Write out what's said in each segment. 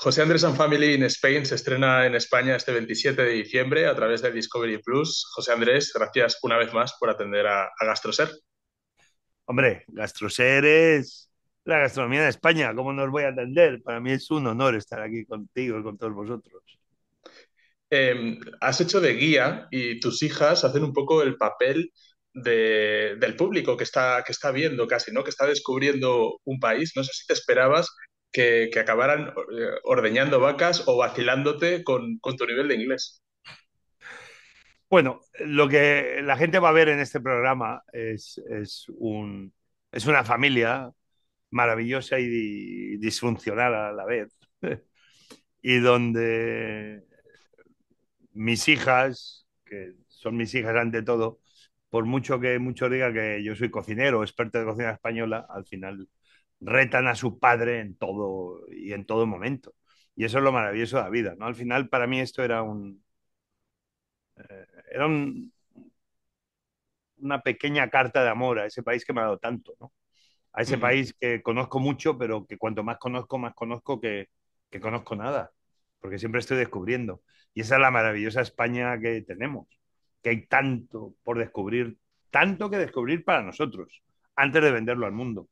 José Andrés and Family in Spain se estrena en España este 27 de diciembre a través de Discovery Plus. José Andrés, gracias una vez más por atender a, Gastroser. Hombre, Gastroser es la gastronomía de España. ¿Cómo nos voy a atender? Para mí es un honor estar aquí contigo y con todos vosotros. Em, has hecho de guía y tus hijas hacen un poco el papel del público que está, que está viendo casi, ¿no? Que está descubriendo un país. No sé si te esperabas que, acabaran eh, ordeñando vacas o vacilándote con, con tu nivel de inglés. Bueno, lo que la gente va a ver en este programa es, es, un, es una familia maravillosa y disfuncional a la vez, y donde mis hijas, que son mis hijas ante todo, por mucho que muchos digan que yo soy cocinero, experto de cocina española, al final retan a su padre en todo y en todo momento. Y eso es lo maravilloso de la vida, ¿no? Al final, para mí esto era un... Eh, era una pequeña carta de amor a ese país que me ha dado tanto, A ese país que conozco mucho, pero que cuanto más conozco, más conozco que, que conozco nada, porque siempre estoy descubriendo. Y esa es la maravillosa España que tenemos, que hay tanto por descubrir, tanto que descubrir para nosotros, antes de venderlo al mundo.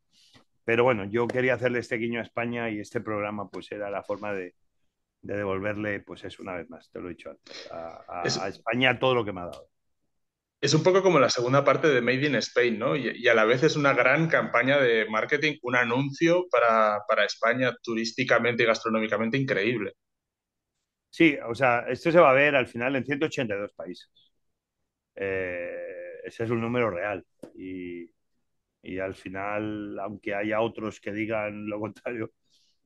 Pero bueno, yo quería hacerle este guiño a España y este programa pues era la forma de, devolverle, pues es una vez más, te lo he dicho antes, a, España todo lo que me ha dado. Es un poco como la segunda parte de Made in Spain, ¿no? Y, a la vez es una gran campaña de marketing, un anuncio para, España turísticamente y gastronómicamente increíble. Sí, o sea, esto se va a ver al final en 182 países. Eh, ese es un número real. Y, y al final, aunque haya otros que digan lo contrario,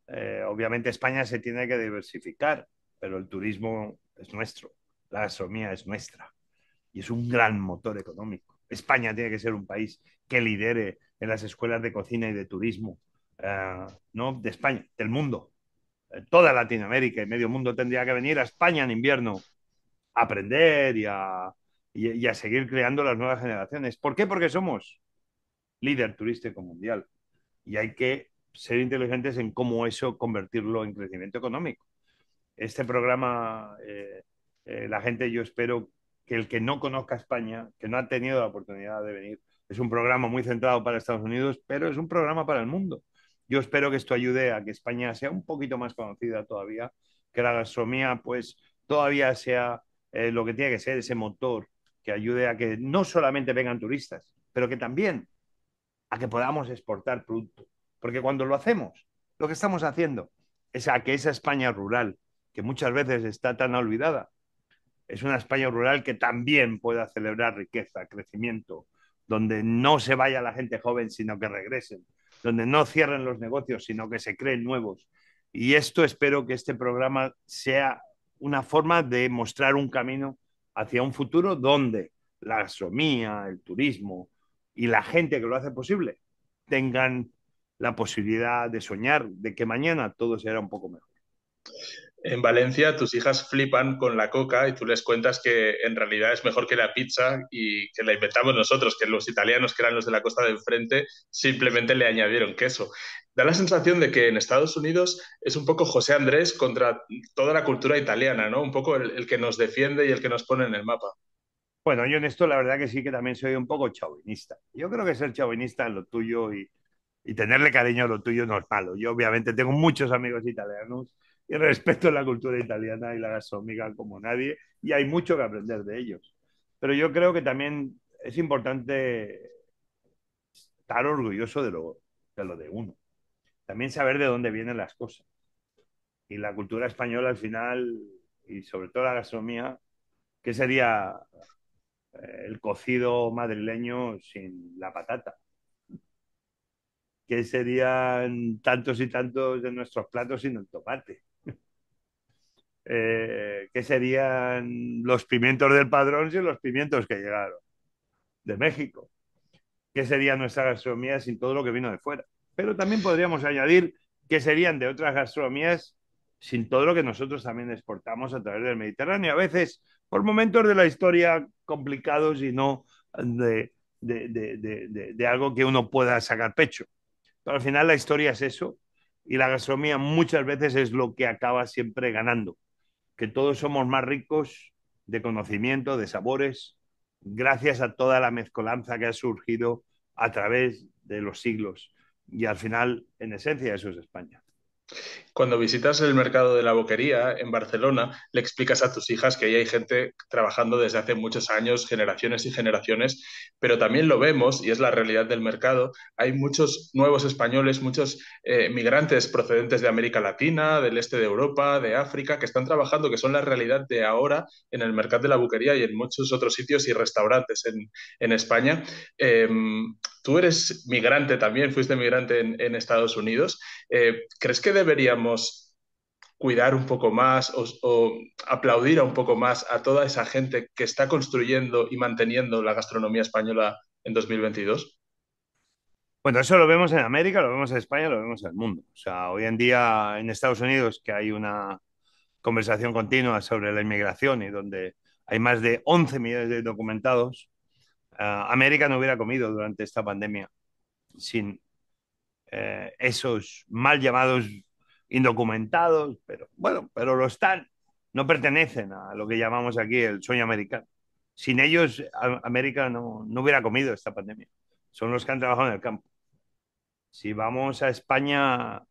eh, obviamente España se tiene que diversificar, pero el turismo es nuestro, la gastronomía es nuestra y es un gran motor económico. España tiene que ser un país que lidere en las escuelas de cocina y de turismo, eh, no de España, del mundo. Eh, toda Latinoamérica y medio mundo tendría que venir a España en invierno a aprender y a, y a seguir creando las nuevas generaciones. ¿Por qué? Porque somos líder turístico mundial. Y hay que ser inteligentes en cómo eso convertirlo en crecimiento económico. Este programa, eh, eh, la gente, yo espero que el que no conozca España, que no ha tenido la oportunidad de venir, es un programa muy centrado para Estados Unidos, pero es un programa para el mundo. Yo espero que esto ayude a que España sea un poquito más conocida todavía, que la gastronomía pues todavía sea eh, lo que tiene que ser ese motor que ayude a que no solamente vengan turistas, pero que también a que podamos exportar producto. Porque cuando lo hacemos, lo que estamos haciendo es a que esa España rural, que muchas veces está tan olvidada, es una España rural que también pueda celebrar riqueza, crecimiento, donde no se vaya la gente joven, sino que regresen, donde no cierren los negocios, sino que se creen nuevos. Y esto espero que este programa sea una forma de mostrar un camino hacia un futuro donde la gastronomía, el turismo, y la gente que lo hace posible tengan la posibilidad de soñar, de que mañana todo será un poco mejor. En Valencia tus hijas flipan con la coca y tú les cuentas que en realidad es mejor que la pizza y que la inventamos nosotros, que los italianos, que eran los de la costa de enfrente, simplemente le añadieron queso. Da la sensación de que en Estados Unidos es un poco José Andrés contra toda la cultura italiana, ¿no? Un poco el que nos defiende y el que nos pone en el mapa. Bueno, yo en esto la verdad que sí que también soy un poco chauvinista. Yo creo que ser chauvinista en lo tuyo y, y tenerle cariño a lo tuyo no es malo. Yo obviamente tengo muchos amigos italianos y respeto la cultura italiana y la gastronomía como nadie y hay mucho que aprender de ellos. Pero yo creo que también es importante estar orgulloso de lo, de lo de uno. También saber de dónde vienen las cosas. Y la cultura española al final, y sobre todo la gastronomía, que sería el cocido madrileño sin la patata. Que serían tantos y tantos de nuestros platos sin el tomate. ¿Qué eh, que serían los pimientos del padrón sin los pimientos que llegaron de México. ¿Qué sería nuestra gastronomía sin todo lo que vino de fuera. Pero también podríamos añadir que serían de otras gastronomías sin todo lo que nosotros también exportamos a través del Mediterráneo. A veces por momentos de la historia complicados y no de, algo que uno pueda sacar pecho. Pero al final la historia es eso y la gastronomía muchas veces es lo que acaba siempre ganando, que todos somos más ricos de conocimiento, de sabores, gracias a toda la mezcolanza que ha surgido a través de los siglos. Y al final, en esencia, eso es España. Cuando visitas el mercado de la boquería en Barcelona, le explicas a tus hijas que ahí hay gente trabajando desde hace muchos años, generaciones y generaciones, pero también lo vemos, y es la realidad del mercado, hay muchos nuevos españoles, muchos eh, migrantes procedentes de América Latina, del este de Europa, de África, que están trabajando, que son la realidad de ahora en el mercado de la boquería y en muchos otros sitios y restaurantes en, España. Em, tú eres migrante también, fuiste migrante en, Estados Unidos. Eh, ¿Crees que deberíamos cuidar un poco más o, aplaudir un poco más a toda esa gente que está construyendo y manteniendo la gastronomía española en 2022? Bueno, eso lo vemos en América, lo vemos en España, lo vemos en el mundo. O sea, hoy en día en Estados Unidos, que hay una conversación continua sobre la inmigración y donde hay más de 11 millones de documentados, eh, América no hubiera comido durante esta pandemia sin eh, esos mal llamados indocumentados, pero bueno, pero lo están, no pertenecen a lo que llamamos aquí el sueño americano. Sin ellos, América no, no hubiera comido esta pandemia. Son los que han trabajado en el campo. Si vamos a España,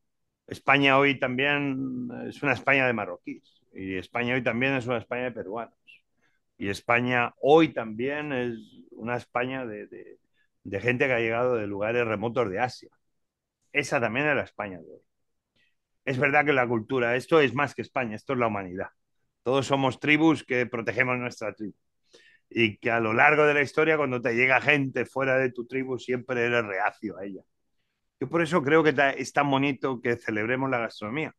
España hoy también es una España de marroquíes y España hoy también es una España de peruanos y España hoy también es una España de, de gente que ha llegado de lugares remotos de Asia. Esa también es la España de hoy es verdad que la cultura, esto es más que España, esto es la humanidad. Todos somos tribus que protegemos nuestra tribu. Y que a lo largo de la historia, cuando te llega gente fuera de tu tribu, siempre eres reacio a ella. Yo por eso creo que es tan bonito que celebremos la gastronomía.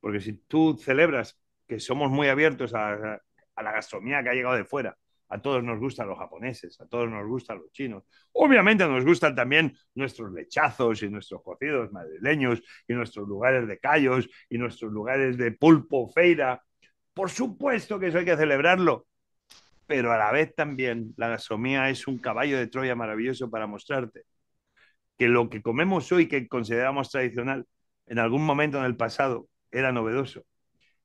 Porque si tú celebras que somos muy abiertos a, la gastronomía que ha llegado de fuera, a todos nos gustan los japoneses, a todos nos gustan los chinos. Obviamente nos gustan también nuestros lechazos y nuestros cocidos madrileños y nuestros lugares de callos y nuestros lugares de pulpo feira. Por supuesto que eso hay que celebrarlo, pero a la vez también la gasomía es un caballo de Troya maravilloso para mostrarte que lo que comemos hoy, que consideramos tradicional, en algún momento en el pasado era novedoso.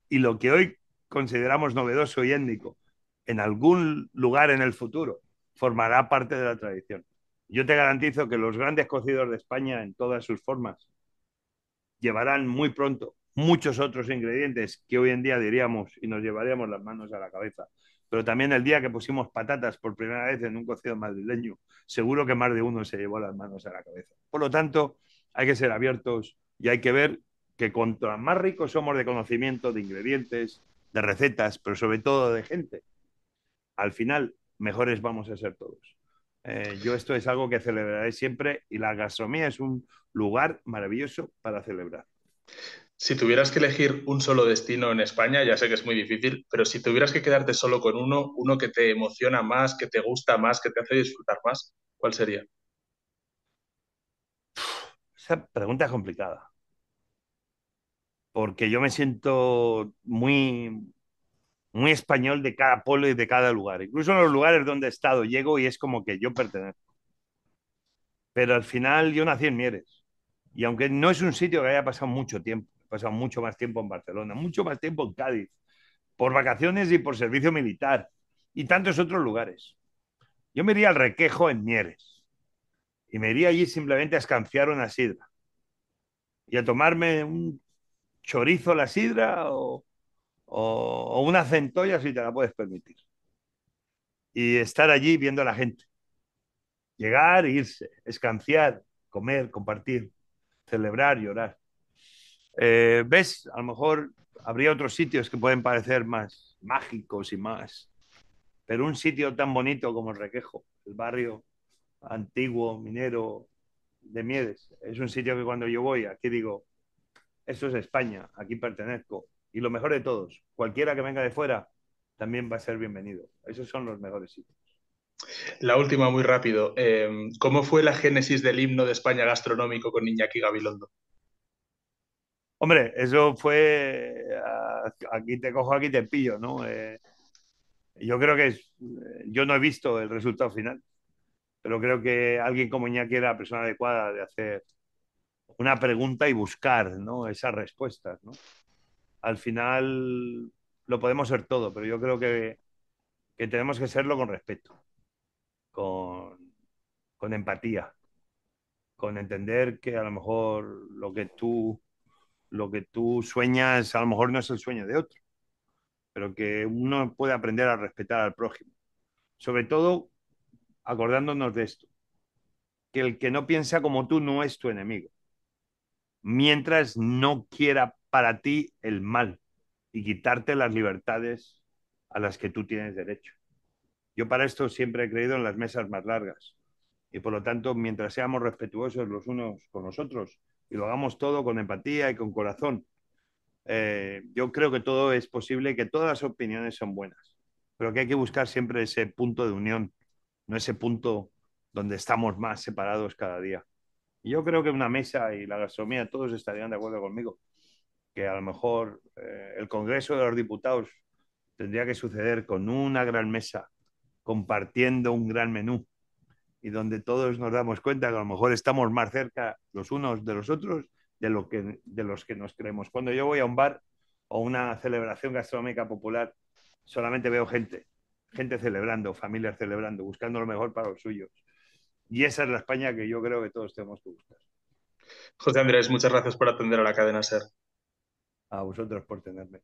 Y lo que hoy consideramos novedoso y étnico, en algún lugar en el futuro formará parte de la tradición. Yo te garantizo que los grandes cocidos de España en todas sus formas llevarán muy pronto muchos otros ingredientes que hoy en día diríamos y nos llevaríamos las manos a la cabeza. Pero también el día que pusimos patatas por primera vez en un cocido madrileño, seguro que más de uno se llevó las manos a la cabeza. Por lo tanto, hay que ser abiertos y hay que ver que cuanto más ricos somos de conocimiento, de ingredientes, de recetas, pero sobre todo de gente, al final mejores vamos a ser todos. Eh, yo esto es algo que celebraré siempre y la gastronomía es un lugar maravilloso para celebrar. Si tuvieras que elegir un solo destino en España, ya sé que es muy difícil, pero si tuvieras que quedarte solo con uno, uno que te emociona más, que te gusta más, que te hace disfrutar más, ¿cuál sería? Esa pregunta es complicada. Porque yo me siento muy un español de cada pueblo y de cada lugar. Incluso en los lugares donde he estado, llego y es como que yo pertenezco. Pero al final yo nací en Mieres. Y aunque no es un sitio que haya pasado mucho tiempo, he pasado mucho más tiempo en Barcelona, mucho más tiempo en Cádiz, por vacaciones y por servicio militar, y tantos otros lugares. Yo me iría al Requejo en Mieres. Y me iría allí simplemente a escanciar una sidra. Y a tomarme un chorizo la sidra o o, una centolla si te la puedes permitir. Y estar allí viendo a la gente. Llegar, irse, escanciar, comer, compartir, celebrar, llorar. Eh, ¿Ves? A lo mejor habría otros sitios que pueden parecer más mágicos y más. Pero un sitio tan bonito como el Requejo, el barrio antiguo, minero de Miedes, es un sitio que cuando yo voy aquí digo, eso es España, aquí pertenezco. Y lo mejor de todos, cualquiera que venga de fuera también va a ser bienvenido. Esos son los mejores sitios. La última, muy rápido. Eh, ¿Cómo fue la génesis del himno de España gastronómico con Iñaki Gabilondo? Hombre, eso fue. Eh, aquí te cojo, aquí te pillo, ¿no? Eh, yo creo que yo no he visto el resultado final, pero creo que alguien como Iñaki era la persona adecuada de hacer una pregunta y buscar ¿no? esas respuestas. ¿no? al final lo podemos ser todo, pero yo creo que, tenemos que serlo con respeto, con, empatía, con entender que a lo mejor lo que tú lo que tú sueñas a lo mejor no es el sueño de otro, pero que uno puede aprender a respetar al prójimo. Sobre todo acordándonos de esto, que el que no piensa como tú no es tu enemigo. Mientras no quiera para ti el mal y quitarte las libertades a las que tú tienes derecho. Yo para esto siempre he creído en las mesas más largas y por lo tanto, mientras seamos respetuosos los unos con los otros y lo hagamos todo con empatía y con corazón, eh, yo creo que todo es posible, que todas las opiniones son buenas, pero que hay que buscar siempre ese punto de unión, no ese punto donde estamos más separados cada día. yo creo que una mesa y la gastronomía, todos estarían de acuerdo conmigo que a lo mejor eh, el Congreso de los Diputados tendría que suceder con una gran mesa, compartiendo un gran menú, y donde todos nos damos cuenta que a lo mejor estamos más cerca los unos de los otros de, lo que, de los que nos creemos. Cuando yo voy a un bar o una celebración gastronómica popular, solamente veo gente, gente celebrando, familias celebrando, buscando lo mejor para los suyos. Y esa es la España que yo creo que todos tenemos que buscar. José Andrés, muchas gracias por atender a la cadena SER a vosotros por tenerme.